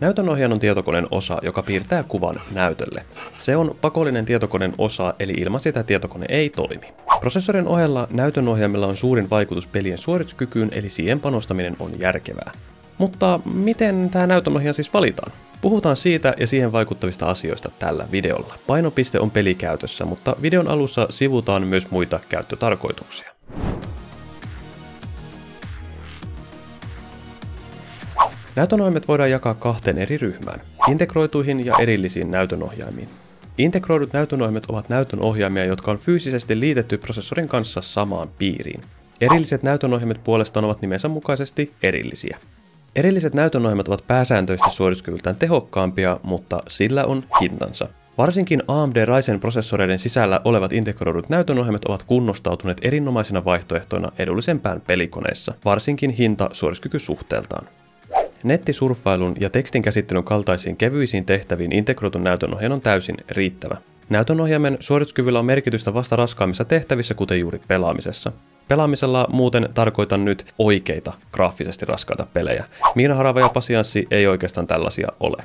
Näytönohjaajan on tietokoneen osa, joka piirtää kuvan näytölle. Se on pakollinen tietokoneen osa, eli ilman sitä tietokone ei toimi. Prosessorin ohella näytönohjaimella on suurin vaikutus pelien suorituskykyyn, eli siihen panostaminen on järkevää. Mutta miten tämä näytönohjaaja siis valitaan? Puhutaan siitä ja siihen vaikuttavista asioista tällä videolla. Painopiste on pelikäytössä, mutta videon alussa sivutaan myös muita käyttötarkoituksia. Näytönohjaimet voidaan jakaa kahteen eri ryhmään, integroituihin ja erillisiin näytönohjaimiin. Integroidut näytönohjaimet ovat näytönohjaimia, jotka on fyysisesti liitetty prosessorin kanssa samaan piiriin. Erilliset näytönohjaimet puolestaan ovat nimensä mukaisesti erillisiä. Erilliset näytönohjaimet ovat pääsääntöisesti suorituskyvyltään tehokkaampia, mutta sillä on hintansa. Varsinkin AMD Ryzen prosessoreiden sisällä olevat integroidut näytönohjaimet ovat kunnostautuneet erinomaisina vaihtoehtoina edullisempään pelikoneessa, varsinkin hinta-suorituskyky suhteeltaan. Nettisurffailun ja tekstinkäsittelyn kaltaisiin kevyisiin tehtäviin integroitu näytönohjaaja on täysin riittävä. Näytönohjaimen suorituskyvyllä on merkitystä vasta raskaammissa tehtävissä, kuten juuri pelaamisessa. Pelaamisella muuten tarkoitan nyt oikeita, graafisesti raskaita pelejä. Miinaharava ja pasianssi ei oikeastaan tällaisia ole.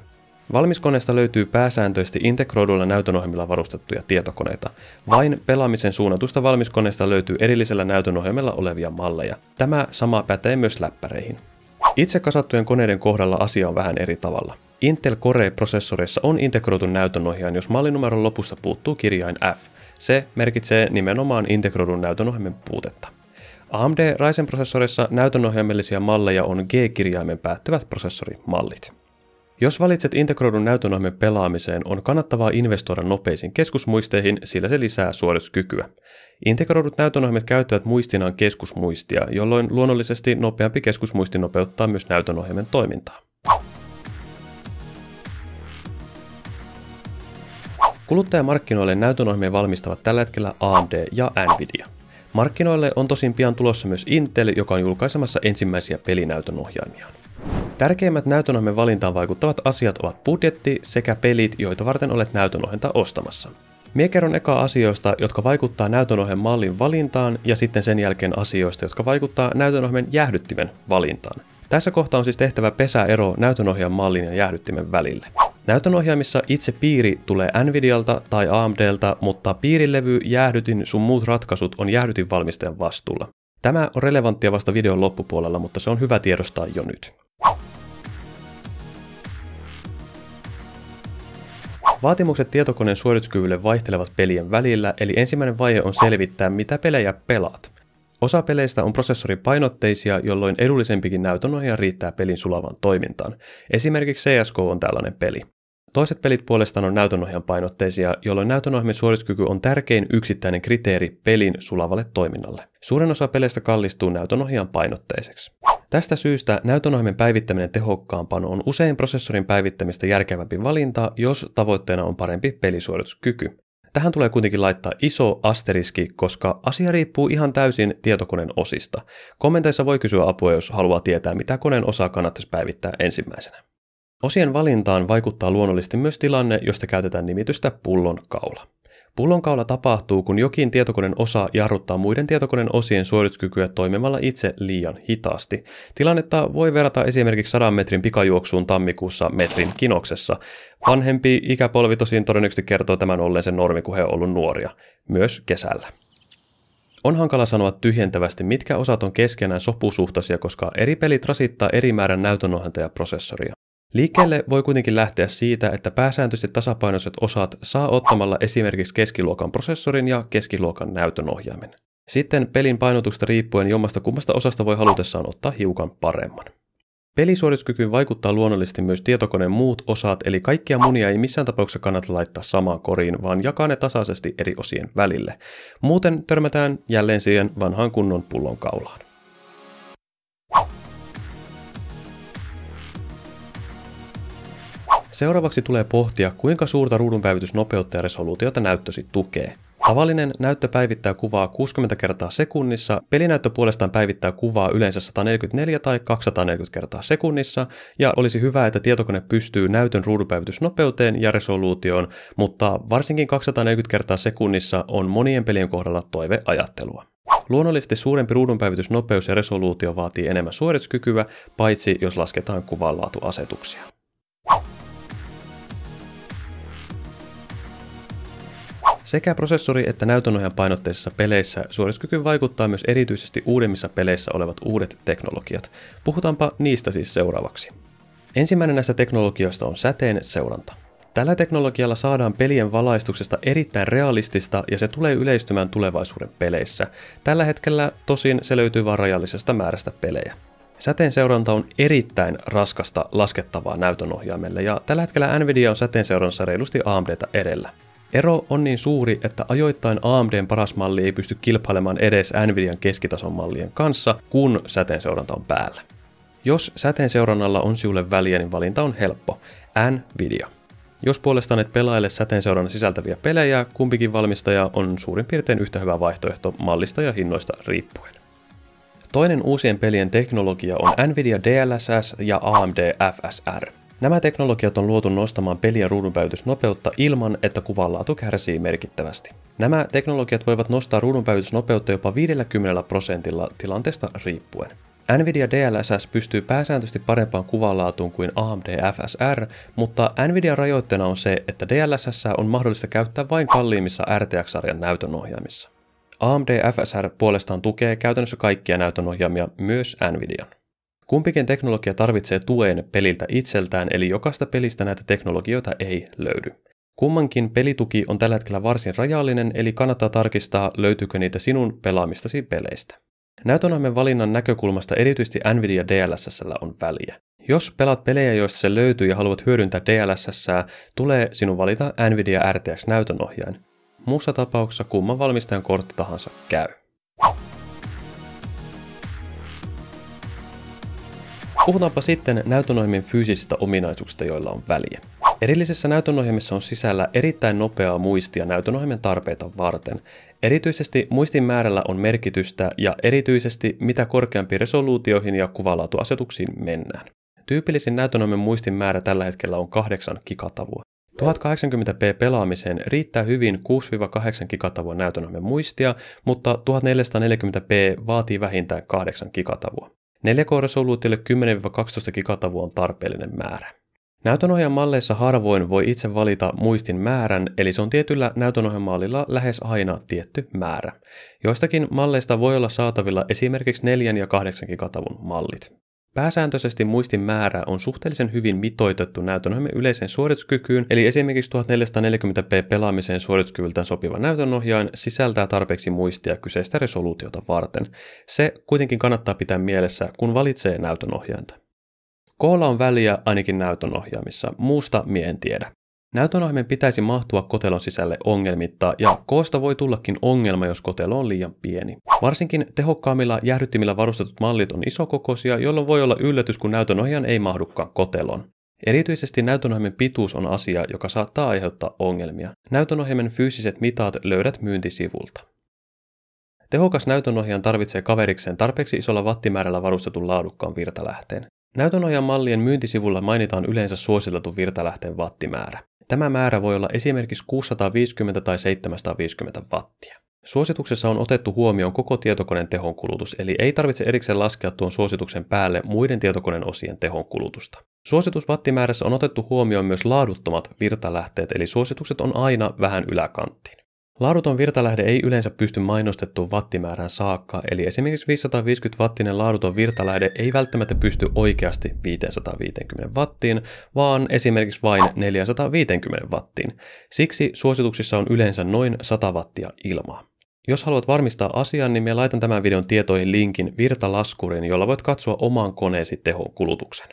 Valmiskoneesta löytyy pääsääntöisesti integroiduilla näytönohjelmilla varustettuja tietokoneita. Vain pelaamisen suunnatusta valmiskoneesta löytyy erillisellä näytönohjelmella olevia malleja. Tämä sama pätee myös läppäreihin. Itse kasattujen koneiden kohdalla asia on vähän eri tavalla. Intel Core-prosessoreissa on integroitu näytönohjaan, jos mallinumeron lopusta puuttuu kirjain F. Se merkitsee nimenomaan integroidun näytönohjaimen puutetta. AMD Ryzen prosessoreissa näytönohjaimellisia malleja on G-kirjaimen päättyvät prosessorimallit. Jos valitset integroidun näytönohjelman pelaamiseen, on kannattavaa investoida nopeisiin keskusmuisteihin, sillä se lisää suorituskykyä. Integroidut näytönohjelmat käyttävät muistinaan keskusmuistia, jolloin luonnollisesti nopeampi keskusmuisti nopeuttaa myös näytönohjelman toimintaa. Kuluttajamarkkinoille näytönohjelmia valmistavat tällä hetkellä AMD ja Nvidia. Markkinoille on tosin pian tulossa myös Intel, joka on julkaisemassa ensimmäisiä pelinäytönohjaimiaan. Tärkeimmät näytönohjelmien valintaan vaikuttavat asiat ovat budjetti sekä pelit, joita varten olet näytönohjelta ostamassa. Mie kerron eka asioista, jotka vaikuttaa näytönohjelman mallin valintaan ja sitten sen jälkeen asioista, jotka vaikuttaa näytönohjelman jäähdyttimen valintaan. Tässä kohtaa on siis tehtävä pesäero näytönohjelman mallin ja jäähdyttimen välille. Näytönohjaimissa itse piiri tulee Nvidialta tai AMDlta, mutta piirilevy, jäähdytin sun muut ratkaisut on valmistajan vastuulla. Tämä on relevanttia vasta videon loppupuolella, mutta se on hyvä tiedostaa jo nyt. Vaatimukset tietokoneen suorituskyvylle vaihtelevat pelien välillä, eli ensimmäinen vaihe on selvittää, mitä pelejä pelaat. Osa peleistä on prosessoripainotteisia, jolloin edullisempikin näytönohja riittää pelin sulavaan toimintaan. Esimerkiksi CSK on tällainen peli. Toiset pelit puolestaan on näytönohjan painotteisia, jolloin näytönohjelmien suorituskyky on tärkein yksittäinen kriteeri pelin sulavalle toiminnalle. Suurin osa peleistä kallistuu näytönohjan painotteiseksi. Tästä syystä näytönohjelmien päivittäminen tehokkaampaan on usein prosessorin päivittämistä järkevämpi valinta, jos tavoitteena on parempi pelisuorituskyky. Tähän tulee kuitenkin laittaa iso asteriski, koska asia riippuu ihan täysin tietokoneen osista. Kommenteissa voi kysyä apua, jos haluaa tietää, mitä koneen osaa kannattaisi päivittää ensimmäisenä. Osien valintaan vaikuttaa luonnollisesti myös tilanne, josta käytetään nimitystä pullonkaula. Pullonkaula tapahtuu, kun jokin tietokoneen osa jarruttaa muiden tietokoneen osien suorituskykyä toimimalla itse liian hitaasti. Tilannetta voi verrata esimerkiksi 100 metrin pikajuoksuun tammikuussa metrin kinoksessa. Vanhempi ikäpolvi tosin todennäköisesti kertoo tämän olleen sen normi, kun he ovat olleet nuoria. Myös kesällä. On hankala sanoa tyhjentävästi, mitkä osat on keskenään sopusuhtaisia, koska eri pelit rasittaa eri määrän näytönohjelta ja prosessoria. Liikkeelle voi kuitenkin lähteä siitä, että pääsääntöisesti tasapainoiset osat saa ottamalla esimerkiksi keskiluokan prosessorin ja keskiluokan näytön ohjaimen. Sitten pelin painotuksesta riippuen jommasta kummasta osasta voi halutessaan ottaa hiukan paremman. Pelisuorituskykyyn vaikuttaa luonnollisesti myös tietokoneen muut osat, eli kaikkia munia ei missään tapauksessa kannata laittaa samaan koriin, vaan jakaa ne tasaisesti eri osien välille. Muuten törmätään jälleen siihen vanhaan kunnon pullon kaulaan. Seuraavaksi tulee pohtia, kuinka suurta ruudunpäivitysnopeutta ja resoluutiota näyttösi tukee. Tavallinen näyttö päivittää kuvaa 60 kertaa sekunnissa, pelinäyttö puolestaan päivittää kuvaa yleensä 144 tai 240 kertaa sekunnissa, ja olisi hyvä, että tietokone pystyy näytön ruudunpäivitysnopeuteen ja resoluutioon, mutta varsinkin 240 kertaa sekunnissa on monien pelien kohdalla toiveajattelua. Luonnollisesti suurempi ruudunpäivitysnopeus ja resoluutio vaatii enemmän suorituskykyä, paitsi jos lasketaan kuvanlaatuasetuksia. Sekä prosessori- että näytönojan painotteisissa peleissä suorituskyky vaikuttaa myös erityisesti uudemmissa peleissä olevat uudet teknologiat. Puhutaanpa niistä siis seuraavaksi. Ensimmäinen näistä teknologioista on säteen seuranta. Tällä teknologialla saadaan pelien valaistuksesta erittäin realistista ja se tulee yleistymään tulevaisuuden peleissä. Tällä hetkellä tosin se löytyy vain rajallisesta määrästä pelejä. Säteen seuranta on erittäin raskasta laskettavaa näytönohjaimelle ja tällä hetkellä Nvidia on säteen seurannassa reilusti AMDtä edellä. Ero on niin suuri, että ajoittain AMDn paras malli ei pysty kilpailemaan edes Nvidian keskitason mallien kanssa, kun säteenseuranta on päällä. Jos säteenseurannalla on sinulle väliä, niin valinta on helppo. Nvidia. Jos puolestaan et pelaile säteenseurannan sisältäviä pelejä, kumpikin valmistaja on suurin piirtein yhtä hyvä vaihtoehto mallista ja hinnoista riippuen. Toinen uusien pelien teknologia on Nvidia DLSS ja AMD FSR. Nämä teknologiat on luotu nostamaan peliä ruudunpäytysnopeutta ilman, että kuvanlaatu kärsii merkittävästi. Nämä teknologiat voivat nostaa ruudunpäytysnopeutta jopa 50 prosentilla tilanteesta riippuen. Nvidia DLSS pystyy pääsääntöisesti parempaan kuvanlaatuun kuin AMD FSR, mutta Nvidia rajoitteena on se, että DLSS on mahdollista käyttää vain kalliimmissa RTX-sarjan näytönohjaimissa. AMD FSR puolestaan tukee käytännössä kaikkia näytönohjaimia, myös Nvidian. Kumpikin teknologia tarvitsee tuen peliltä itseltään, eli jokaista pelistä näitä teknologioita ei löydy. Kummankin pelituki on tällä hetkellä varsin rajallinen, eli kannattaa tarkistaa, löytyykö niitä sinun pelaamistasi peleistä. Näytönohjelman valinnan näkökulmasta erityisesti Nvidia DLSSllä on väliä. Jos pelaat pelejä, joista se löytyy ja haluat hyödyntää DLSS, tulee sinun valita Nvidia RTX näytönohjain. Muussa tapauksessa kumman valmistajan kortti tahansa käy. Puhutaanpa sitten näytönohjelmien fyysisistä ominaisuuksista, joilla on väliä. Erillisessä näytönohjelmissa on sisällä erittäin nopeaa muistia näytönohjelmien tarpeita varten. Erityisesti muistin määrällä on merkitystä ja erityisesti mitä korkeampiin resoluutioihin ja kuvalaatuasetuksiin mennään. Tyypillisin näytönohjelmien muistin määrä tällä hetkellä on 8 gigatavua. 1080p pelaamiseen riittää hyvin 6-8 gigatavua näytönohjelmien muistia, mutta 1440p vaatii vähintään 8 gigatavua. 4K-resoluutiolle 10-12 gigatavu on tarpeellinen määrä. Näytönohjan malleissa harvoin voi itse valita muistin määrän, eli se on tietyllä mallilla lähes aina tietty määrä. Joistakin malleista voi olla saatavilla esimerkiksi 4 ja 8 gigatavun mallit. Pääsääntöisesti muistin määrä on suhteellisen hyvin mitoitettu näytönohjelmme yleiseen suorituskykyyn, eli esimerkiksi 1440p pelaamiseen suorituskyvyltään sopiva näytönohjain sisältää tarpeeksi muistia kyseistä resoluutiota varten. Se kuitenkin kannattaa pitää mielessä, kun valitsee näytönohjainta. Koolla on väliä ainakin näytönohjaamissa, muusta mien tiedä. Näytönohjelmien pitäisi mahtua kotelon sisälle ongelmitta, ja koosta voi tullakin ongelma, jos kotelo on liian pieni. Varsinkin tehokkaammilla jäähdyttimillä varustetut mallit on isokokoisia, jolloin voi olla yllätys, kun näytönohjaan ei mahdukaan kotelon. Erityisesti näytönohjelmien pituus on asia, joka saattaa aiheuttaa ongelmia. Näytönohjelmien fyysiset mitat löydät myyntisivulta. Tehokas näytönohjaan tarvitsee kaverikseen tarpeeksi isolla wattimäärällä varustetun laadukkaan virtalähteen. Näytönohjaan mallien myyntisivulla mainitaan yleensä suositeltu virtalähteen wattimäärä. Tämä määrä voi olla esimerkiksi 650 tai 750 wattia. Suosituksessa on otettu huomioon koko tietokoneen tehonkulutus, eli ei tarvitse erikseen laskea tuon suosituksen päälle muiden tietokoneen osien tehonkulutusta. Suositusvattimäärässä on otettu huomioon myös laaduttomat virtalähteet, eli suositukset on aina vähän yläkanttiin. Laaduton virtalähde ei yleensä pysty mainostettuun wattimäärään saakka, eli esimerkiksi 550 wattinen laaduton virtalähde ei välttämättä pysty oikeasti 550 wattiin, vaan esimerkiksi vain 450 wattiin. Siksi suosituksissa on yleensä noin 100 wattia ilmaa. Jos haluat varmistaa asian, niin laitan tämän videon tietoihin linkin virtalaskurin, jolla voit katsoa oman koneesi tehon kulutuksen.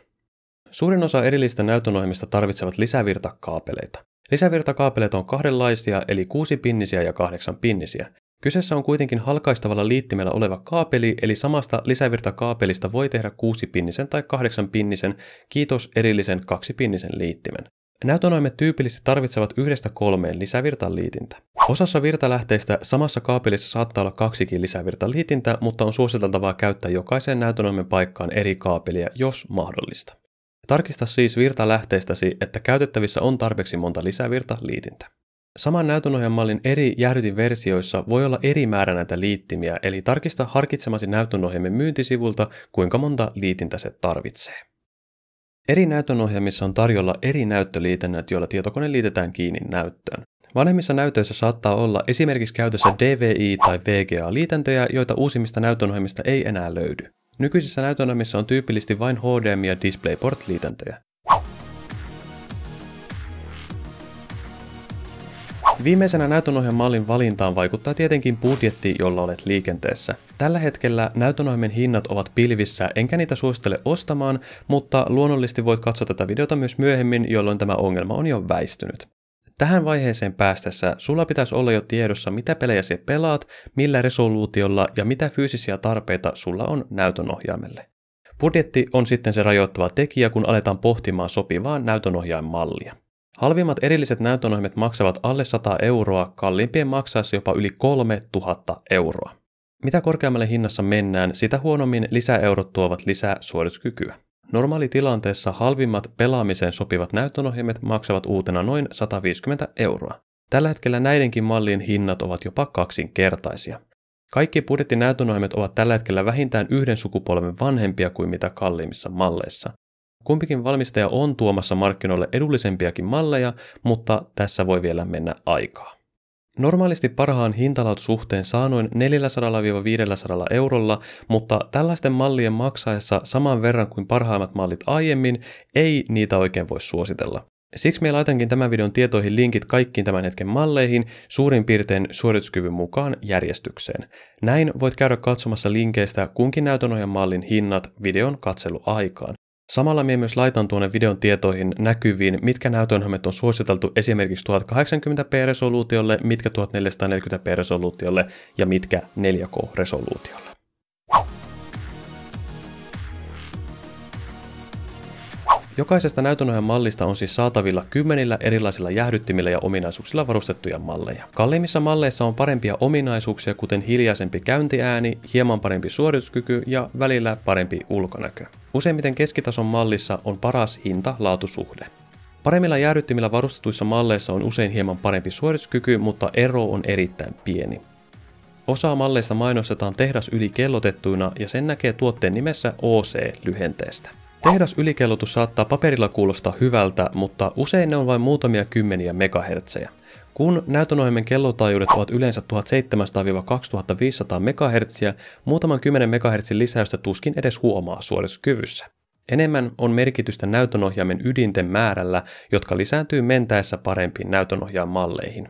Suurin osa erillistä näytönohjelmista tarvitsevat lisävirtakaapeleita. Lisävirtakaapeleita on kahdenlaisia, eli kuusi pinnisiä ja kahdeksan pinnisiä. Kyseessä on kuitenkin halkaistavalla liittimellä oleva kaapeli, eli samasta lisävirtakaapelista voi tehdä kuusi pinnisen tai kahdeksan pinnisen kiitos erillisen kaksi pinnisen liittimen. Näytönoimet tyypillisesti tarvitsevat yhdestä kolmeen lisävirtaliitintä. liitintä. Osassa virtalähteistä samassa kaapelissa saattaa olla kaksikin lisävirtaliitintä, liitintä, mutta on suositeltavaa käyttää jokaiseen näytönoimen paikkaan eri kaapelia, jos mahdollista. Tarkista siis virtalähteistäsi, että käytettävissä on tarpeeksi monta lisävirta-liitintä. Saman näytönohjelmallin eri jäähdytinversioissa voi olla eri määrä näitä liittimiä, eli tarkista harkitsemasi näytönohjelmien myyntisivulta, kuinka monta liitintä se tarvitsee. Eri näytönohjelmissa on tarjolla eri näyttöliitännät, joilla tietokone liitetään kiinni näyttöön. Vanhemmissa näytöissä saattaa olla esimerkiksi käytössä DVI- tai VGA-liitäntöjä, joita uusimmista näytönohjelmista ei enää löydy. Nykyisissä näytönämissä on tyypillisesti vain HDMI- ja DisplayPort-liitäntöjä. Viimeisenä näytönohjan mallin valintaan vaikuttaa tietenkin budjetti, jolla olet liikenteessä. Tällä hetkellä näytönohjelmien hinnat ovat pilvissä, enkä niitä suosittele ostamaan, mutta luonnollisesti voit katsoa tätä videota myös myöhemmin, jolloin tämä ongelma on jo väistynyt. Tähän vaiheeseen päästessä sulla pitäisi olla jo tiedossa, mitä pelejä sä pelaat, millä resoluutiolla ja mitä fyysisiä tarpeita sulla on näytönohjaimelle. Budjetti on sitten se rajoittava tekijä, kun aletaan pohtimaan sopivaa näytönohjaimallia. Halvimmat erilliset näytönohjaimet maksavat alle 100 euroa, kalliimpien maksaessa jopa yli 3000 euroa. Mitä korkeammalle hinnassa mennään, sitä huonommin lisäeurot tuovat lisää suorituskykyä. Normaalitilanteessa halvimmat pelaamiseen sopivat näytönohjelmat maksavat uutena noin 150 euroa. Tällä hetkellä näidenkin mallien hinnat ovat jopa kaksinkertaisia. Kaikki budjettinäytönohjelmat ovat tällä hetkellä vähintään yhden sukupolven vanhempia kuin mitä kalliimmissa malleissa. Kumpikin valmistaja on tuomassa markkinoille edullisempiakin malleja, mutta tässä voi vielä mennä aikaa. Normaalisti parhaan saa noin 400-500 eurolla, mutta tällaisten mallien maksaessa saman verran kuin parhaimmat mallit aiemmin, ei niitä oikein voi suositella. Siksi me laitankin tämän videon tietoihin linkit kaikkiin tämän hetken malleihin suurin piirtein suorituskyvyn mukaan järjestykseen. Näin voit käydä katsomassa linkeistä kunkin näytönohjan mallin hinnat videon katseluaikaan. Samalla minä myös laitan tuonne videon tietoihin näkyviin, mitkä näytönhömet on suositeltu esimerkiksi 1080p-resoluutiolle, mitkä 1440p-resoluutiolle ja mitkä 4K-resoluutiolle. Jokaisesta näytönohjan mallista on siis saatavilla kymmenillä erilaisilla jäähdyttimillä ja ominaisuuksilla varustettuja malleja. Kalliimmissa malleissa on parempia ominaisuuksia, kuten hiljaisempi käyntiääni, hieman parempi suorituskyky ja välillä parempi ulkonäkö. Useimmiten keskitason mallissa on paras hinta-laatusuhde. Paremmilla jäähdyttimillä varustetuissa malleissa on usein hieman parempi suorituskyky, mutta ero on erittäin pieni. Osa malleista mainostetaan tehdas yli kellotettuina ja sen näkee tuotteen nimessä OC-lyhenteestä. Tehdas ylikellotus saattaa paperilla kuulostaa hyvältä, mutta usein ne on vain muutamia kymmeniä megahertsejä. Kun näytönohjelmien kellotaajuudet ovat yleensä 1700-2500 MHz, muutaman 10 MHz lisäystä tuskin edes huomaa suorituskyvyssä. Enemmän on merkitystä näytönohjaimen ydinten määrällä, jotka lisääntyy mentäessä parempiin näytönohjaan malleihin.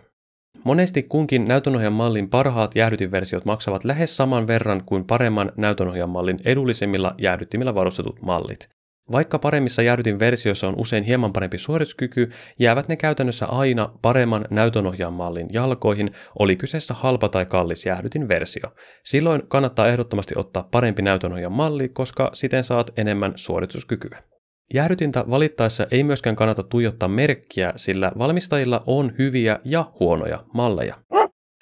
Monesti kunkin näytönohjan mallin parhaat jäähdytinversiot maksavat lähes saman verran kuin paremman näytönohjan mallin edullisimmilla jäähdyttimillä varustetut mallit. Vaikka paremmissa jäädytin versioissa on usein hieman parempi suorituskyky, jäävät ne käytännössä aina paremman näytönohjaan mallin jalkoihin, oli kyseessä halpa tai kallis jäädytin versio. Silloin kannattaa ehdottomasti ottaa parempi näytönohjaan malli, koska siten saat enemmän suorituskykyä. Jäähdytintä valittaessa ei myöskään kannata tuijottaa merkkiä, sillä valmistajilla on hyviä ja huonoja malleja.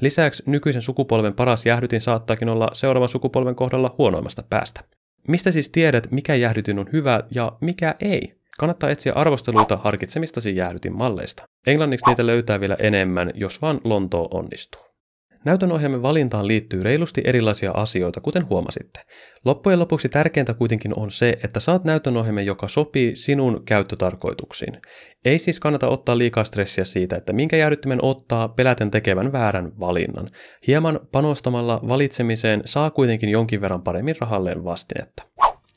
Lisäksi nykyisen sukupolven paras jäähdytin saattaakin olla seuraavan sukupolven kohdalla huonoimmasta päästä. Mistä siis tiedät, mikä jäähdytin on hyvä ja mikä ei? Kannattaa etsiä arvosteluita harkitsemistasi jäähdytin malleista. Englanniksi niitä löytää vielä enemmän, jos vaan Lontoo onnistuu. Näytönohjaimen valintaan liittyy reilusti erilaisia asioita, kuten huomasitte. Loppujen lopuksi tärkeintä kuitenkin on se, että saat näytönohjaimen, joka sopii sinun käyttötarkoituksiin. Ei siis kannata ottaa liikaa stressiä siitä, että minkä jäädyttimen ottaa peläten tekevän väärän valinnan. Hieman panostamalla valitsemiseen saa kuitenkin jonkin verran paremmin rahalleen vastinetta.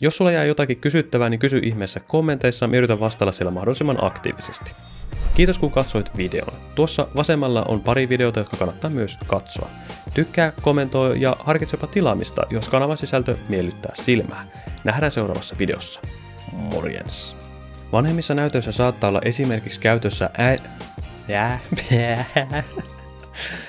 Jos sulla jää jotakin kysyttävää, niin kysy ihmeessä kommenteissa me yritän vastailla siellä mahdollisimman aktiivisesti. Kiitos kun katsoit videon. Tuossa vasemmalla on pari videota, jotka kannattaa myös katsoa. Tykkää, kommentoi ja jopa tilaamista, jos kanavan sisältö miellyttää silmää. Nähdään seuraavassa videossa. Morjens. Vanhemmissa näytöissä saattaa olla esimerkiksi käytössä ää... Yeah.